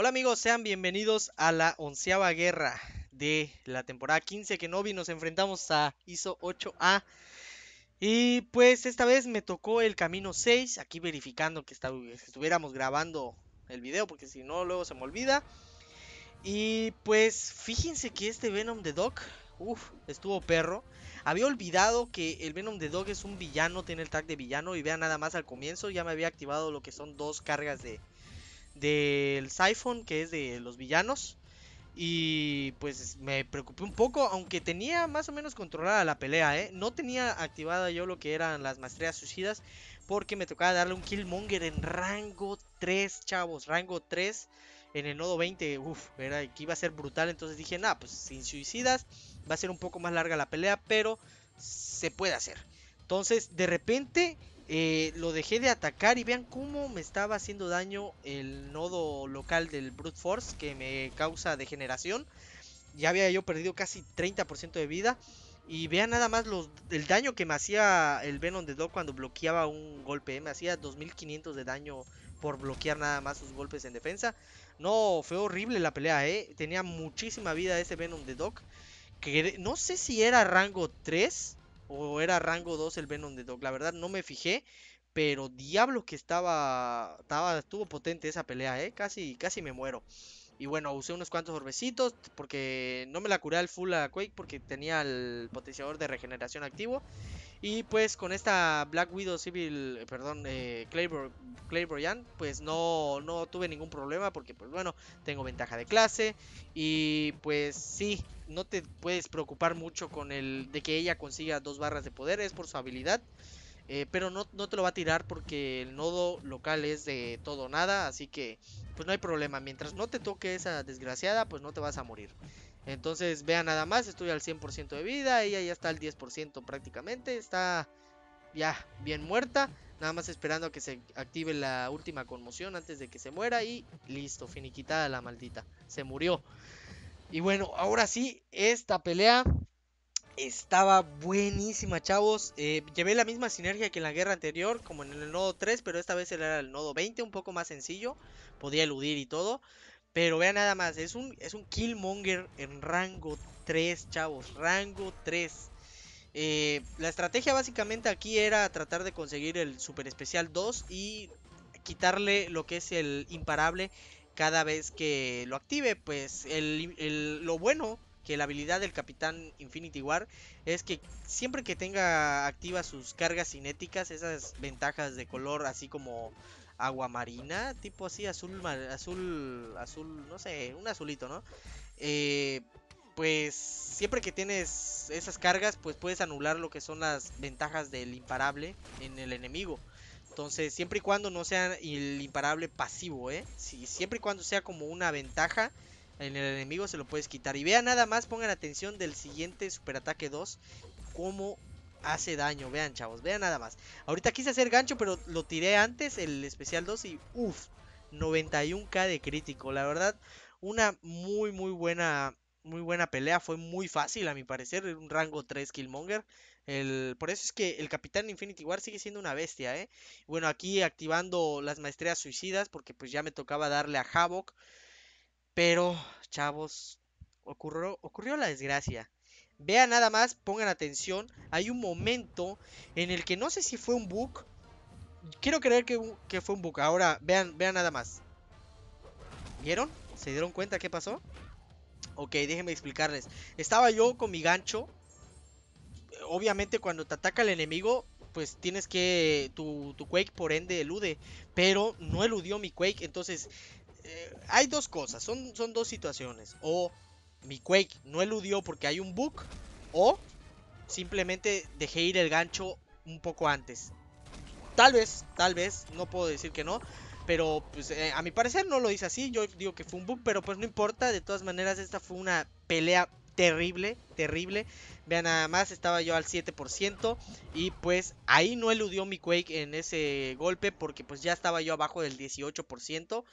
Hola amigos, sean bienvenidos a la onceava guerra de la temporada 15 que vi, nos enfrentamos a ISO 8A. Y pues esta vez me tocó el camino 6, aquí verificando que, estuviéramos grabando el video porque si no luego se me olvida. Y pues fíjense que este Venom de Dog, uff, estuvo perro. Había olvidado que el Venom de Dog es un villano, tiene el tag de villano. Y vean nada más al comienzo, ya me había activado lo que son dos cargas de, del Siphon, que es de los villanos. Y pues me preocupé un poco, aunque tenía más o menos controlada la pelea, ¿eh? No tenía activada yo lo que eran las maestrías suicidas, porque me tocaba darle un Killmonger en rango 3, chavos, rango 3 en el nodo 20, Uf, era que iba a ser brutal, entonces dije, nada, pues sin suicidas va a ser un poco más larga la pelea, pero se puede hacer. Entonces, de repente eh, lo dejé de atacar y vean cómo me estaba haciendo daño el nodo local del Brute Force que me causa degeneración. Ya había yo perdido casi 30% de vida. Y vean nada más el daño que me hacía el Venom de Dog cuando bloqueaba un golpe. Eh, me hacía 2500 de daño por bloquear nada más sus golpes en defensa. No, fue horrible la pelea, eh. Tenía muchísima vida ese Venom de Doc. Que no sé si era rango 3 o era rango 2 el Venom de Doc La verdad no me fijé, pero diablo que estaba, estaba estuvo potente esa pelea, ¿eh? Casi, casi me muero. Y bueno, usé unos cuantos orbecitos porque no me la curé al full a Quake porque tenía el potenciador de regeneración activo. Y pues con esta Black Widow Civil, perdón, eh, pues no, no tuve ningún problema porque pues bueno, tengo ventaja de clase y pues sí, no te puedes preocupar mucho con el de que ella consiga dos barras de poder, es por su habilidad. Eh, pero no, no, te lo va a tirar porque el nodo local es de todo nada. Así que pues no hay problema. Mientras no te toque esa desgraciada, pues no te vas a morir. Entonces, vean nada más, estoy al 100% de vida, ella ya está al 10% prácticamente, está ya bien muerta, nada más esperando a que se active la última conmoción antes de que se muera y listo, finiquitada la maldita, se murió. Y bueno, ahora sí, esta pelea estaba buenísima, chavos. Eh, llevé la misma sinergia que en la guerra anterior, como en el nodo 3, pero esta vez era el nodo 20, un poco más sencillo. Podía eludir y todo. Pero vean nada más, es un, es un Killmonger en rango 3, chavos, rango 3. Eh, la estrategia básicamente aquí era tratar de conseguir el Super Especial 2 y quitarle lo que es el imparable cada vez que lo active. Pues lo bueno que la habilidad del Capitán Infinity War es que siempre que tenga activas sus cargas cinéticas, esas ventajas de color así como agua marina, tipo así, azul, azul, azul, no sé, un azulito, ¿no? Eh, pues siempre que tienes esas cargas, pues puedes anular lo que son las ventajas del imparable en el enemigo. Entonces, siempre y cuando no sea el imparable pasivo, ¿eh? Si, siempre y cuando sea como una ventaja en el enemigo, se lo puedes quitar. Y vean nada más, pongan atención del siguiente Superataque 2, cómo hace daño. Vean, chavos, vean nada más. Ahorita quise hacer gancho, pero lo tiré antes, el especial 2, y uff, 91k de crítico. La verdad, una muy, muy buena, muy buena pelea. Fue muy fácil, a mi parecer, un rango 3 Killmonger. El... Por eso es que el Capitán Infinity War sigue siendo una bestia, ¿eh? Bueno, aquí activando las maestrías suicidas, porque pues ya me tocaba darle a Havoc. Pero, chavos, ocurrió, ocurrió la desgracia. Vean nada más, pongan atención. Hay un momento en el que no sé si fue un bug. Quiero creer que, fue un bug. Ahora, vean, vean nada más. ¿Vieron? ¿Se dieron cuenta qué pasó? Ok, déjenme explicarles. Estaba yo con mi gancho. Obviamente cuando te ataca el enemigo, pues tienes que... Tu, tu Quake por ende elude. Pero no eludió mi Quake. Entonces, eh, hay dos cosas. Son, son dos situaciones. O mi Quake no eludió porque hay un bug o simplemente dejé ir el gancho un poco antes. Tal vez, tal vez, no puedo decir que no, pero pues eh, a mi parecer no lo hice así, yo digo que fue un bug, pero pues no importa, de todas maneras esta fue una pelea terrible, terrible. Vean nada más, estaba yo al 7% y pues ahí no eludió mi Quake en ese golpe porque pues ya estaba yo abajo del 18%.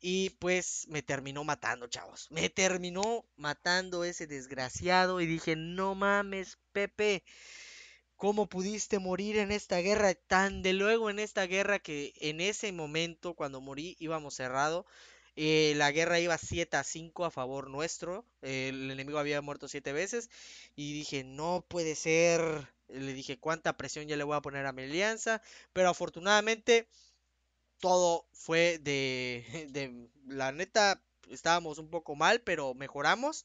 Y pues me terminó matando, chavos. Me terminó matando ese desgraciado. Y dije, no mames, Pepe. ¿Cómo pudiste morir en esta guerra? Tan de luego en esta guerra que en ese momento, cuando morí, íbamos cerrado. Eh, la guerra iba 7 a 5 a favor nuestro. el enemigo había muerto 7 veces. Y dije, no puede ser. Le dije, cuánta presión ya le voy a poner a mi alianza. Pero afortunadamente todo fue de, de, la neta estábamos un poco mal pero mejoramos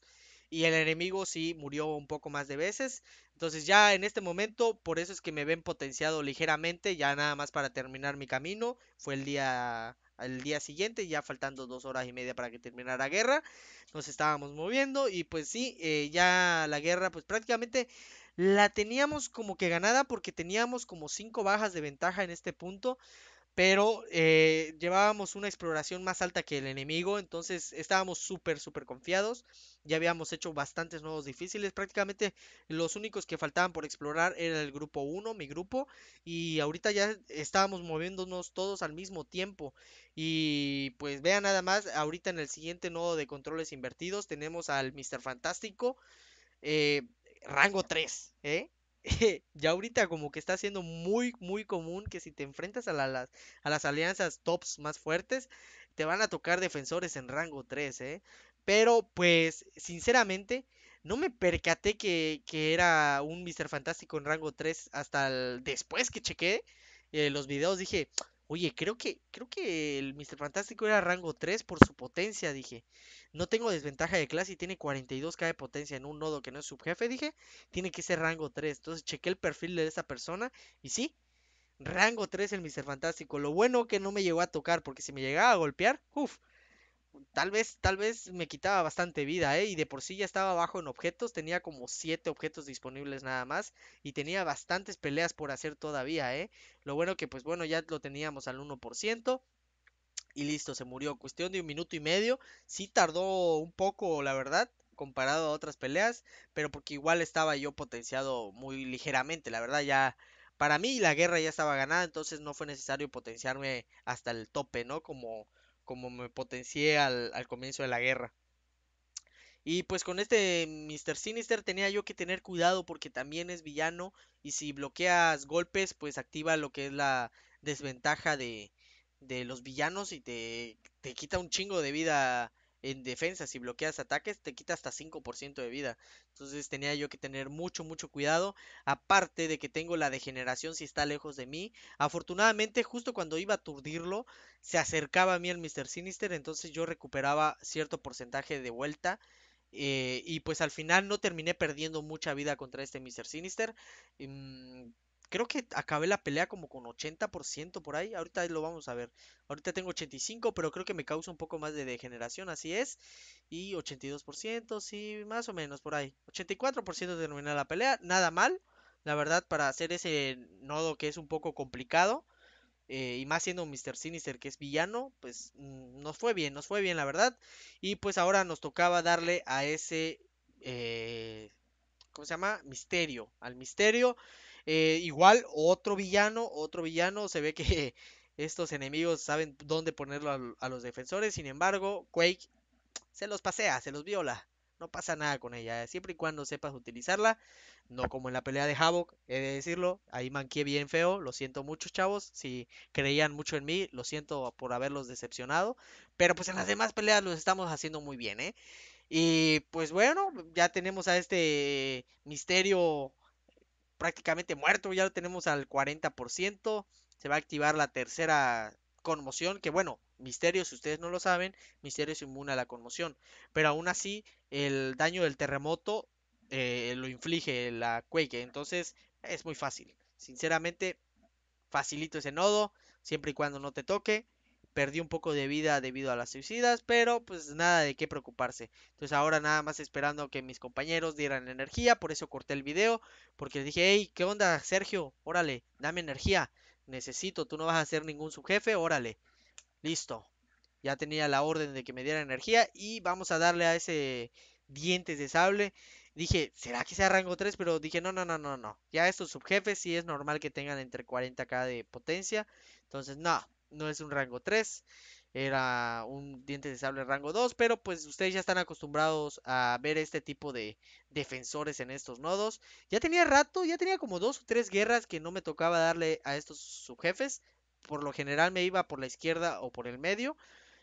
y el enemigo sí murió un poco más de veces entonces ya en este momento por eso es que me ven potenciado ligeramente ya nada más para terminar mi camino fue el día el día siguiente, ya faltando dos horas y media para que terminara la guerra, nos estábamos moviendo y pues sí, eh, ya la guerra pues prácticamente la teníamos como que ganada porque teníamos como cinco bajas de ventaja en este punto, pero eh, llevábamos una exploración más alta que el enemigo, entonces estábamos súper, súper confiados. Ya habíamos hecho bastantes nodos difíciles, prácticamente los únicos que faltaban por explorar era el grupo 1, mi grupo, y ahorita ya estábamos moviéndonos todos al mismo tiempo. Y pues vean nada más, ahorita en el siguiente nodo de controles invertidos tenemos al Mr. Fantástico, eh, rango 3, ¿eh? ya ahorita como que está siendo muy, muy común que si te enfrentas a, las, a las alianzas tops más fuertes, te van a tocar defensores en rango 3, ¿eh? Pero pues, sinceramente, no me percaté que, era un Mr. Fantástico en rango 3 hasta después que chequeé eh, los videos. Dije, Oye, creo que, creo que el Mr. Fantástico era rango 3 por su potencia, dije. No tengo desventaja de clase y tiene 42k de potencia en un nodo que no es subjefe, dije. Tiene que ser rango 3. Entonces chequé el perfil de esa persona y sí, rango 3 el Mr. Fantástico. Lo bueno que no me llegó a tocar porque si me llegaba a golpear, uff, Tal vez, tal vez me quitaba bastante vida, ¿eh? Y de por sí ya estaba bajo en objetos, tenía como siete objetos disponibles nada más y tenía bastantes peleas por hacer todavía, ¿eh? Lo bueno que pues bueno, ya lo teníamos al 1% y listo, se murió. Cuestión de un minuto y medio, sí tardó un poco, la verdad, comparado a otras peleas, pero porque igual estaba yo potenciado muy ligeramente, la verdad ya... Para mí la guerra ya estaba ganada, entonces no fue necesario potenciarme hasta el tope, ¿no? Como como me potencié al, comienzo de la guerra. Y pues con este Mr. Sinister tenía yo que tener cuidado porque también es villano y si bloqueas golpes pues activa lo que es la desventaja de, de los villanos y te, te quita un chingo de vida en defensa, si bloqueas ataques, te quita hasta 5% de vida. Entonces tenía yo que tener mucho, mucho cuidado. Aparte de que tengo la degeneración si está lejos de mí. Afortunadamente, justo cuando iba a aturdirlo, se acercaba a mí el Mr. Sinister. Entonces yo recuperaba cierto porcentaje de vuelta. Eh, y pues al final no terminé perdiendo mucha vida contra este Mr. Sinister. Mm, creo que acabé la pelea como con 80% por ahí. Ahorita lo vamos a ver. Ahorita tengo 85, pero creo que me causa un poco más de degeneración, así es. Y 82%, sí, más o menos por ahí. 84% terminé la pelea, nada mal. La verdad, para hacer ese nodo que es un poco complicado. Eh, y más siendo Mr. Sinister que es villano, pues mm, nos fue bien, nos fue bien la verdad. Y pues ahora nos tocaba darle a ese... Eh, ¿Cómo se llama? Misterio. Al misterio. Eh, igual, otro villano, otro villano, se ve que estos enemigos saben dónde ponerlo a, los defensores, sin embargo, Quake se los pasea, se los viola. No pasa nada con ella, siempre y cuando sepas utilizarla. No como en la pelea de Havoc, he de decirlo. Ahí manqué bien feo. Lo siento mucho, chavos. Si creían mucho en mí, lo siento por haberlos decepcionado. Pero pues en las demás peleas los estamos haciendo muy bien, ¿eh? Y pues bueno, ya tenemos a este misterio prácticamente muerto, ya lo tenemos al 40%. Se va a activar la tercera conmoción, que bueno, Misterio, si ustedes no lo saben, Misterio es inmune a la conmoción. Pero aún así, el daño del terremoto eh, lo inflige la Quake. Entonces, es muy fácil. Sinceramente, facilito ese nodo, siempre y cuando no te toque. Perdí un poco de vida debido a las suicidas, pero pues nada de qué preocuparse. Entonces ahora nada más esperando que mis compañeros dieran energía, por eso corté el video, porque les dije, hey, ¿qué onda, Sergio? Órale, dame energía, necesito, tú no vas a ser ningún subjefe, órale, listo. Ya tenía la orden de que me diera energía y vamos a darle a ese dientes de sable. Dije, ¿será que sea rango 3? Pero dije, no, no, no, no, no. Ya estos subjefes sí es normal que tengan entre 40k de potencia. Entonces, no, no es un rango 3, era un diente de sable rango 2, pero pues ustedes ya están acostumbrados a ver este tipo de defensores en estos nodos. Ya tenía rato, ya tenía como dos o tres guerras que no me tocaba darle a estos subjefes. Por lo general me iba por la izquierda o por el medio.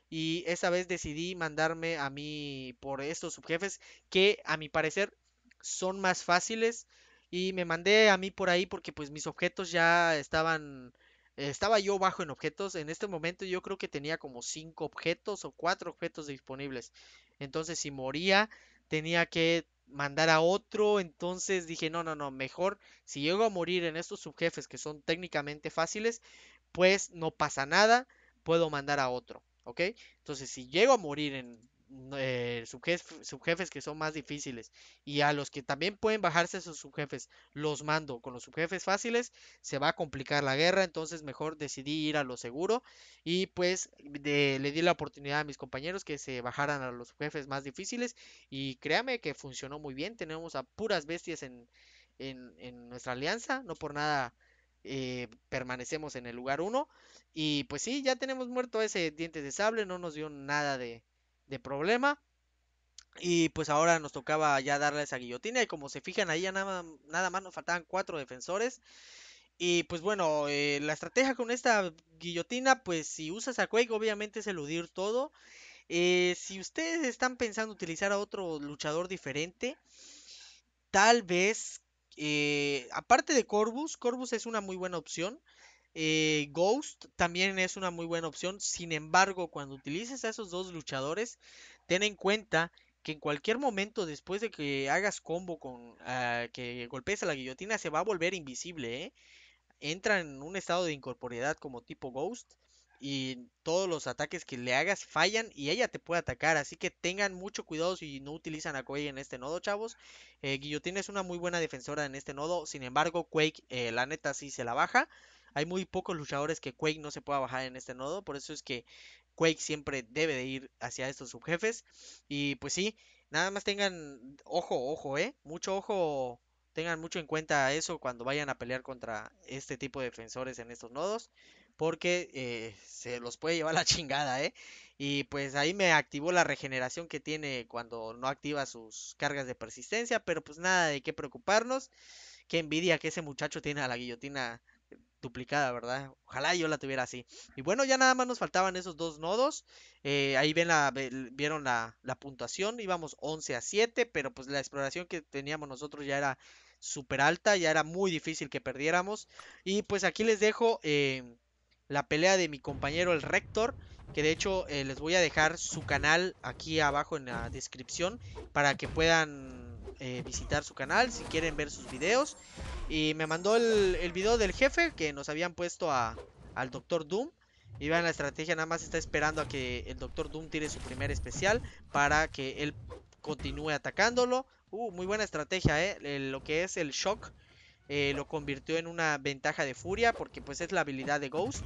Y esa vez decidí mandarme a mí por estos subjefes que a mi parecer son más fáciles. Y me mandé a mí por ahí porque pues mis objetos ya estaban estaba yo bajo en objetos. En este momento yo creo que tenía como 5 objetos o 4 objetos disponibles. Entonces si moría tenía que mandar a otro. Entonces dije, no, no, no, mejor si llego a morir en estos subjefes que son técnicamente fáciles, pues no pasa nada, puedo mandar a otro. ¿Ok? Entonces si llego a morir en Mm, eh, subjefes que son más difíciles y a los que también pueden bajarse Esos subjefes, los mando. Con los subjefes fáciles se va a complicar la guerra, entonces mejor decidí ir a lo seguro y pues le di la oportunidad a mis compañeros que se bajaran a los subjefes más difíciles y créame que funcionó muy bien, tenemos a puras bestias en, en, nuestra alianza, no por nada. Eh, permanecemos en el lugar 1 y pues sí, ya tenemos muerto ese diente de sable, no nos dio nada de, de problema. Y pues ahora nos tocaba ya darle esa guillotina. Y como se fijan ahí, ya nada, nada más nos faltaban cuatro defensores. Y pues bueno, eh, la estrategia con esta guillotina, pues si usas a Quake, obviamente es eludir todo. Eh, si ustedes están pensando utilizar a otro luchador diferente, tal vez, eh, aparte de Corvus, Corvus es una muy buena opción. Eh, Ghost también es una muy buena opción. Sin embargo, cuando utilices a esos dos luchadores, ten en cuenta que en cualquier momento después de que hagas combo con ah, que golpees a la guillotina, se va a volver invisible. ¿eh? Entra en un estado de incorporeidad como tipo Ghost y todos los ataques que le hagas fallan y ella te puede atacar. Así que tengan mucho cuidado si no utilizan a Quake en este nodo, chavos. Eh, Guillotine es una muy buena defensora en este nodo. Sin embargo, Quake, eh, la neta, sí se la baja. Hay muy pocos luchadores que Quake no se pueda bajar en este nodo. Por eso es que Quake siempre debe de ir hacia estos subjefes. Y pues sí, nada más tengan ojo, ojo, eh. Mucho ojo. Tengan mucho en cuenta eso cuando vayan a pelear contra este tipo de defensores en estos nodos porque eh, se los puede llevar la chingada, ¿eh? Y pues ahí me activó la regeneración que tiene cuando no activa sus cargas de persistencia, pero pues nada de qué preocuparnos. Qué envidia que ese muchacho tiene a la guillotina duplicada, ¿verdad? Ojalá yo la tuviera así. Y bueno, ya nada más nos faltaban esos dos nodos. Eh, ahí ven la, vieron la, puntuación, íbamos 11 a 7, pero pues la exploración que teníamos nosotros ya era súper alta, ya era muy difícil que perdiéramos. Y pues aquí les dejo... Eh, la pelea de mi compañero el Rector. Que de hecho eh, les voy a dejar su canal aquí abajo en la descripción para que puedan eh, visitar su canal si quieren ver sus videos. Y me mandó el, video del jefe que nos habían puesto al Doctor Doom. Y vean la estrategia, nada más está esperando a que el Doctor Doom tire su primer especial para que él continúe atacándolo. Uh, muy buena estrategia, eh, Lo que es el shock eh, lo convirtió en una ventaja de furia porque pues es la habilidad de Ghost.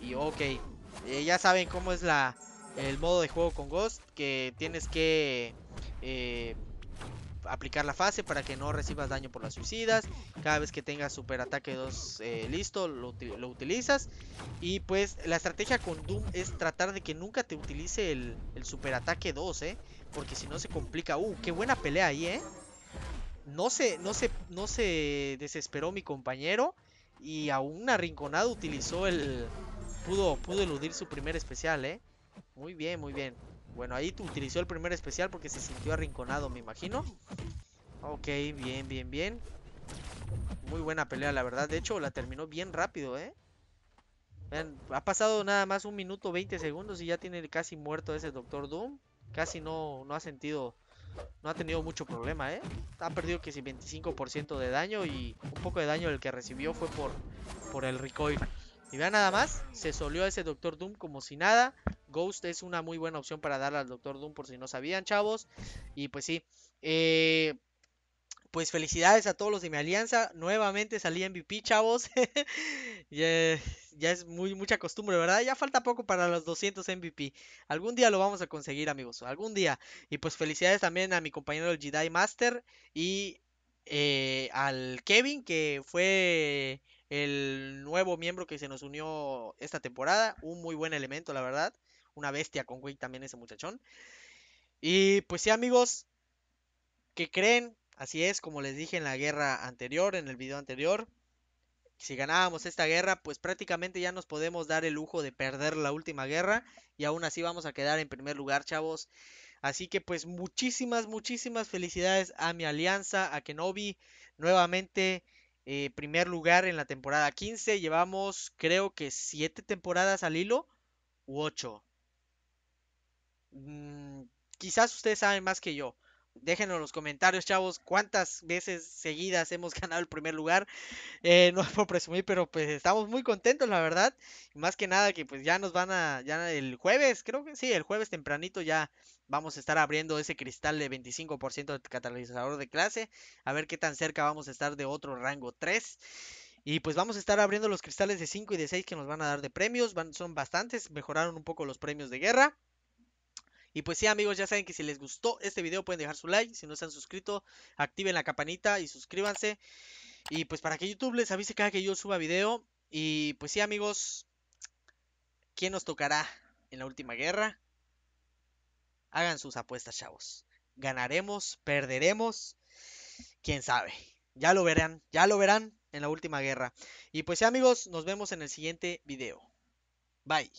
Y ok, eh, ya saben cómo es la, el modo de juego con Ghost, que tienes que eh, aplicar la fase para que no recibas daño por las suicidas. Cada vez que tengas super ataque 2 listo, lo, utilizas. Y pues la estrategia con Doom es tratar de que nunca te utilice el, el super ataque 2, ¿eh? Porque si no se complica. Uh, qué buena pelea ahí, ¿eh? No se, no se, no se desesperó mi compañero y aún arrinconado utilizó el... Pudo, pudo eludir su primer especial, ¿eh? Muy bien, muy bien. Bueno, ahí tú utilizó el primer especial porque se sintió arrinconado, me imagino. Ok, bien, bien, bien. Muy buena pelea, la verdad. De hecho, la terminó bien rápido, ¿eh? ha pasado nada más un minuto 20 segundos y ya tiene casi muerto ese Doctor Doom. Casi no, no ha sentido no ha tenido mucho problema, ¿eh? Ha perdido que si 25% de daño y un poco de daño el que recibió fue por, por el recoil. Y vean nada más, se solió a ese Doctor Doom como si nada. Ghost es una muy buena opción para darle al Doctor Doom por si no sabían, chavos. Y pues sí, eh, pues felicidades a todos los de mi alianza. Nuevamente salí MVP, chavos. ya, es muy mucha costumbre, ¿verdad? Ya falta poco para los 200 MVP. Algún día lo vamos a conseguir, amigos. Algún día. Y pues felicidades también a mi compañero el Jedi Master y eh, al Kevin, que fue el nuevo miembro que se nos unió esta temporada. Un muy buen elemento, la verdad. Una bestia con Wick también ese muchachón. Y pues sí, amigos. Que creen? Así es, como les dije en la guerra anterior, en el video anterior, si ganábamos esta guerra, pues prácticamente ya nos podemos dar el lujo de perder la última guerra y aún así vamos a quedar en primer lugar, chavos. Así que pues muchísimas, muchísimas felicidades a mi alianza, a Kenobi, nuevamente eh, primer lugar en la temporada 15. Llevamos creo que 7 temporadas al hilo u 8. Mm, quizás ustedes saben más que yo. Déjenos en los comentarios, chavos, cuántas veces seguidas hemos ganado el primer lugar. Eh, no es por presumir, pero pues estamos muy contentos, la verdad. más que nada que pues ya nos van a, ya el jueves, creo que sí, el jueves tempranito ya vamos a estar abriendo ese cristal de 25% de catalizador de clase. A ver qué tan cerca vamos a estar de otro rango 3. Y pues vamos a estar abriendo los cristales de 5 y de 6 que nos van a dar de premios. son bastantes, mejoraron un poco los premios de guerra. Y pues sí amigos, ya saben que si les gustó este video pueden dejar su like. Si no se han suscrito, activen la campanita y suscríbanse. Y pues para que YouTube les avise cada que yo suba video. Y pues sí amigos, ¿quién nos tocará en la última guerra? Hagan sus apuestas chavos. Ganaremos, perderemos, quién sabe. Ya lo verán, ya lo verán en la última guerra. Y pues sí amigos, nos vemos en el siguiente video. Bye.